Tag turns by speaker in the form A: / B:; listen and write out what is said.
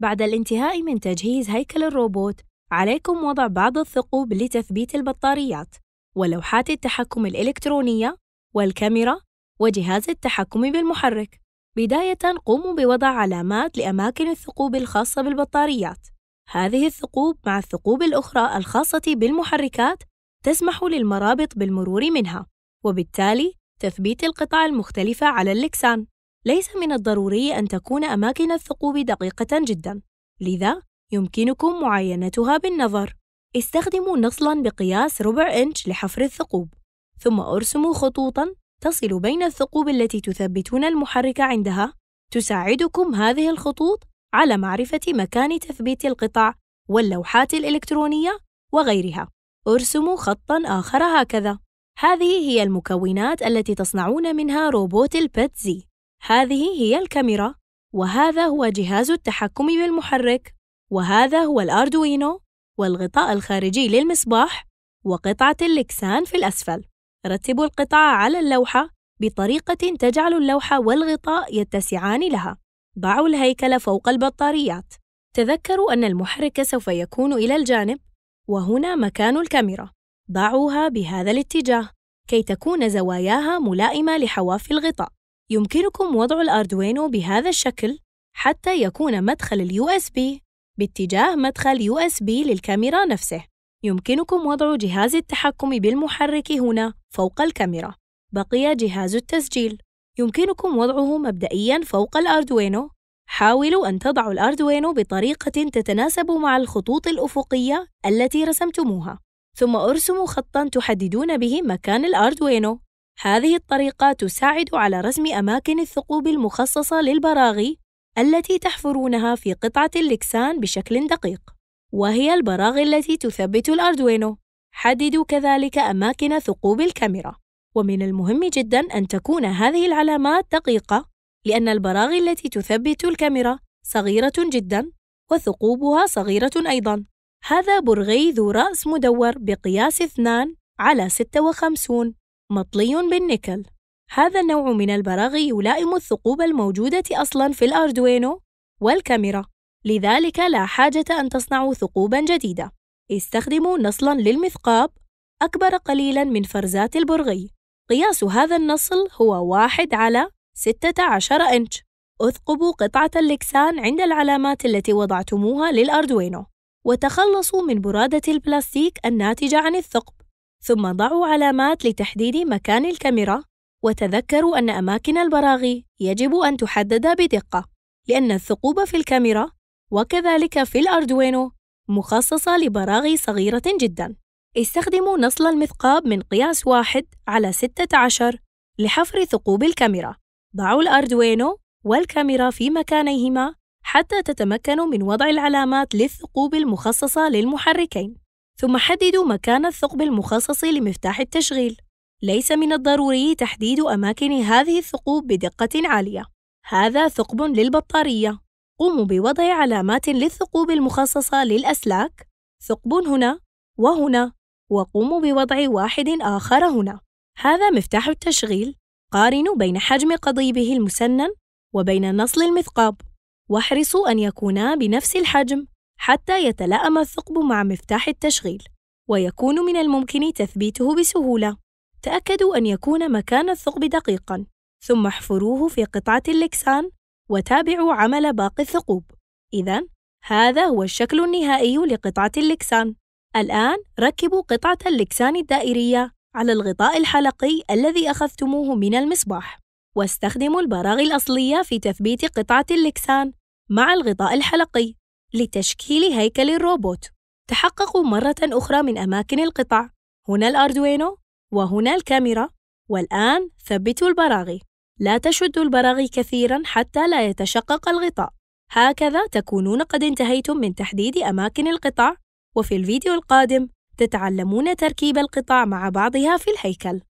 A: بعد الانتهاء من تجهيز هيكل الروبوت عليكم وضع بعض الثقوب لتثبيت البطاريات ولوحات التحكم الإلكترونية والكاميرا وجهاز التحكم بالمحرك بداية قوموا بوضع علامات لأماكن الثقوب الخاصة بالبطاريات هذه الثقوب مع الثقوب الأخرى الخاصة بالمحركات تسمح للمرابط بالمرور منها وبالتالي تثبيت القطع المختلفة على اللكسان ليس من الضروري أن تكون أماكن الثقوب دقيقة جدا، لذا يمكنكم معاينتها بالنظر. استخدموا نصلاً بقياس ربع إنش لحفر الثقوب، ثم أرسموا خطوطاً تصل بين الثقوب التي تثبتون المحرك عندها. تساعدكم هذه الخطوط على معرفة مكان تثبيت القطع واللوحات الإلكترونية وغيرها. ارسموا خطاً آخر هكذا. هذه هي المكونات التي تصنعون منها روبوت البتزي. هذه هي الكاميرا وهذا هو جهاز التحكم بالمحرك وهذا هو الأردوينو والغطاء الخارجي للمصباح وقطعة اللكسان في الأسفل رتبوا القطعة على اللوحة بطريقة تجعل اللوحة والغطاء يتسعان لها ضعوا الهيكل فوق البطاريات تذكروا أن المحرك سوف يكون إلى الجانب وهنا مكان الكاميرا ضعوها بهذا الاتجاه كي تكون زواياها ملائمة لحواف الغطاء يمكنكم وضع الأردوينو بهذا الشكل حتى يكون مدخل الـ USB باتجاه مدخل USB للكاميرا نفسه. يمكنكم وضع جهاز التحكم بالمحرك هنا فوق الكاميرا. بقي جهاز التسجيل. يمكنكم وضعه مبدئياً فوق الأردوينو. حاولوا أن تضعوا الأردوينو بطريقة تتناسب مع الخطوط الأفقية التي رسمتموها. ثم ارسموا خطاً تحددون به مكان الأردوينو هذه الطريقة تساعد على رسم أماكن الثقوب المخصصة للبراغي التي تحفرونها في قطعة اللكسان بشكل دقيق، وهي البراغي التي تثبت الأردوينو. حددوا كذلك أماكن ثقوب الكاميرا، ومن المهم جدًا أن تكون هذه العلامات دقيقة، لأن البراغي التي تثبت الكاميرا صغيرة جدًا، وثقوبها صغيرة أيضًا. هذا برغي ذو رأس مدور بقياس 2 على 56 مطلي بالنيكل هذا النوع من البراغي يلائم الثقوب الموجودة أصلاً في الأردوينو والكاميرا لذلك لا حاجة أن تصنعوا ثقوباً جديدة استخدموا نصلاً للمثقاب أكبر قليلاً من فرزات البرغي قياس هذا النصل هو واحد على 16 إنش اثقبوا قطعة اللكسان عند العلامات التي وضعتموها للأردوينو وتخلصوا من برادة البلاستيك الناتجة عن الثقب ثم ضعوا علامات لتحديد مكان الكاميرا وتذكروا أن أماكن البراغي يجب أن تحدد بدقة لأن الثقوب في الكاميرا وكذلك في الأردوينو مخصصة لبراغي صغيرة جداً استخدموا نصل المثقاب من قياس واحد على 16 لحفر ثقوب الكاميرا ضعوا الأردوينو والكاميرا في مكانيهما حتى تتمكنوا من وضع العلامات للثقوب المخصصة للمحركين ثم حددوا مكان الثقب المخصص لمفتاح التشغيل ليس من الضروري تحديد أماكن هذه الثقوب بدقة عالية هذا ثقب للبطارية قوموا بوضع علامات للثقوب المخصصة للأسلاك ثقب هنا وهنا وقوموا بوضع واحد آخر هنا هذا مفتاح التشغيل قارنوا بين حجم قضيبه المسنن وبين نصل المثقاب واحرصوا أن يكونا بنفس الحجم حتى يتلائم الثقب مع مفتاح التشغيل ويكون من الممكن تثبيته بسهولة تأكدوا أن يكون مكان الثقب دقيقاً ثم احفروه في قطعة اللكسان وتابعوا عمل باقي الثقوب إذا هذا هو الشكل النهائي لقطعة اللكسان الآن ركبوا قطعة اللكسان الدائرية على الغطاء الحلقي الذي أخذتموه من المصباح واستخدموا البراغي الأصلية في تثبيت قطعة اللكسان مع الغطاء الحلقي لتشكيل هيكل الروبوت تحققوا مرة أخرى من أماكن القطع هنا الأردوينو وهنا الكاميرا والآن ثبتوا البراغي لا تشدوا البراغي كثيرا حتى لا يتشقق الغطاء هكذا تكونون قد انتهيتم من تحديد أماكن القطع وفي الفيديو القادم تتعلمون تركيب القطع مع بعضها في الهيكل